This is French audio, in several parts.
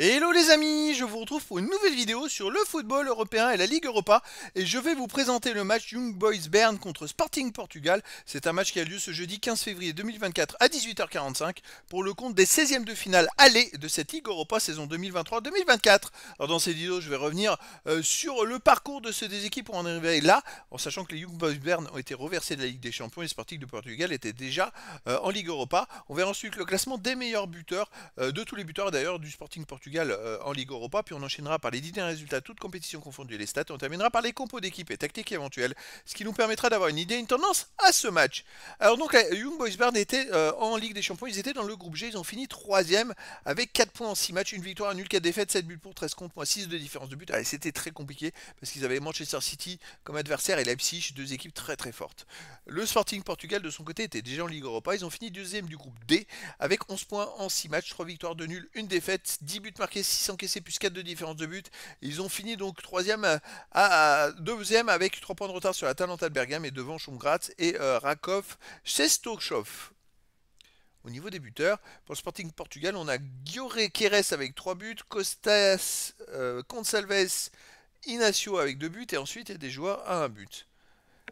Hello les amis, je vous retrouve pour une nouvelle vidéo sur le football européen et la Ligue Europa et je vais vous présenter le match Young Boys Bern contre Sporting Portugal. C'est un match qui a lieu ce jeudi 15 février 2024 à 18h45 pour le compte des 16e de finale aller de cette Ligue Europa saison 2023-2024. Alors dans cette vidéo, je vais revenir euh, sur le parcours de ces des équipes pour en arriver là, en sachant que les Young Boys Bern ont été reversés de la Ligue des Champions et Sporting de Portugal était déjà euh, en Ligue Europa. On verra ensuite le classement des meilleurs buteurs, euh, de tous les buteurs d'ailleurs du Sporting Portugal euh, en Ligue Europa, puis on enchaînera par les 10 derniers résultats, toutes compétitions confondues, les stats, on terminera par les compos d'équipe et tactiques éventuelles, ce qui nous permettra d'avoir une idée, une tendance à ce match. Alors donc, à Young Boys Bern était euh, en Ligue des Champions, ils étaient dans le groupe G, ils ont fini troisième avec 4 points en 6 matchs, une victoire, un nul, 4 défaites, 7 buts pour 13 contre, moins 6 de différence de but. Allez, c'était très compliqué parce qu'ils avaient Manchester City comme adversaire et Leipzig, deux équipes très très fortes. Le Sporting Portugal de son côté était déjà en Ligue Europa, ils ont fini deuxième du groupe D avec 11 points en 6 matchs, trois victoires, de nul, une défaite, 10 buts marqué marqués, 6 encaissés, plus 4 de différence de but. Ils ont fini donc troisième euh, à, deuxième avec 3 points de retard sur la Talenta de et devant Chumgratz et Rakov Chestokhov. Au niveau des buteurs, pour le Sporting Portugal, on a Gioré Quérez avec 3 buts, Costas euh, Consalves Inacio avec 2 buts et ensuite des joueurs à 1 but.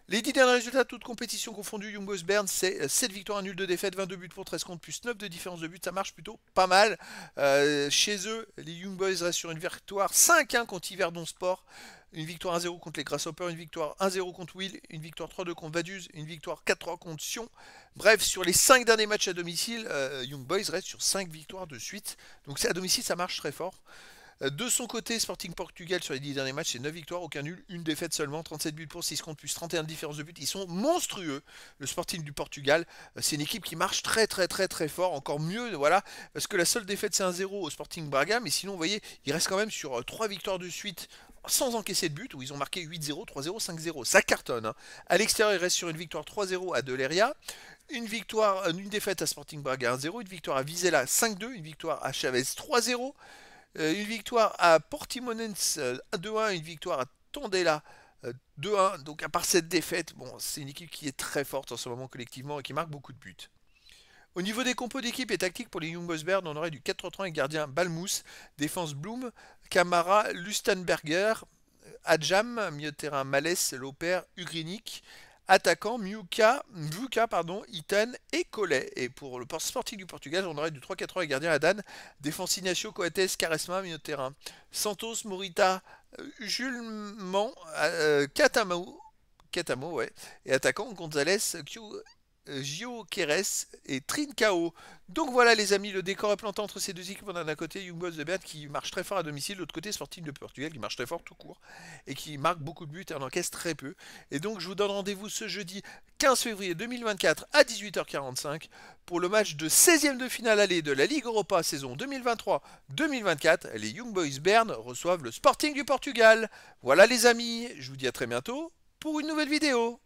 Les 10 derniers résultats, de toute compétition confondues, Young Boys Bern, c'est 7 euh, victoires, 1 nul, de défaite, 22 buts pour 13 contre, plus 9 de différence de buts, Ça marche plutôt pas mal. Euh, chez eux, les Young Boys restent sur une victoire 5-1 contre Yverdon Sport. Une victoire 1-0 contre les Grasshoppers, une victoire 1-0 contre Will, une victoire 3-2 contre Vaduz, une victoire 4-3 contre Sion. Bref, sur les 5 derniers matchs à domicile, euh, Young Boys reste sur 5 victoires de suite. Donc à domicile, ça marche très fort. De son côté, Sporting Portugal sur les 10 derniers matchs, c'est 9 victoires, aucun nul, une défaite seulement, 37 buts pour 6 contre plus 31 différences de buts, Ils sont monstrueux, le Sporting du Portugal. Euh, c'est une équipe qui marche très très très très fort, encore mieux, voilà, parce que la seule défaite c'est un 0 au Sporting Braga, mais sinon, vous voyez, il reste quand même sur 3 euh, victoires de suite sans encaisser de but, où ils ont marqué 8-0, 3-0, 5-0. Ça cartonne. Hein. À l'extérieur, il reste sur une victoire 3-0 à Deleria, une victoire, euh, une défaite à Sporting Braga 1-0, une victoire à Vizela 5-2, une victoire à Chavez 3-0. Euh, une victoire à Portimonense 2-1, euh, une victoire à Tondela 2-1. Euh, donc à part cette défaite, bon, c'est une équipe qui est très forte en ce moment collectivement et qui marque beaucoup de buts. Au niveau des compos d'équipe et tactique pour les Young Boys on aurait du 4-3 avec gardien Balmous, défense Bloom, Camara, Lustenberger, Adjam, milieu de terrain Malès, Loper, Ugrinic attaquant Miuka, Miuka pardon, Iten et Collet. Et pour le sportif du Portugal, on aurait du 3-4 et gardien Adan, défense Ignacio Coates, Caresma, milieu terrain. Santos, Morita, Julman, euh, euh Katamo, ouais, et attaquant Gonzalez, Q euh, Gio Keres et Trincao. Donc voilà les amis, le décor est planté entre ces deux équipes. On a d'un côté Young Boys de Berne qui marche très fort à domicile, de l'autre côté Sporting de Portugal qui marche très fort tout court et qui marque beaucoup de buts et en encaisse très peu. Et donc je vous donne rendez-vous ce jeudi 15 février 2024 à 18h45 pour le match de 16e de finale aller de la Ligue Europa saison 2023-2024. Les Young Boys Berne reçoivent le Sporting du Portugal. Voilà les amis, je vous dis à très bientôt pour une nouvelle vidéo.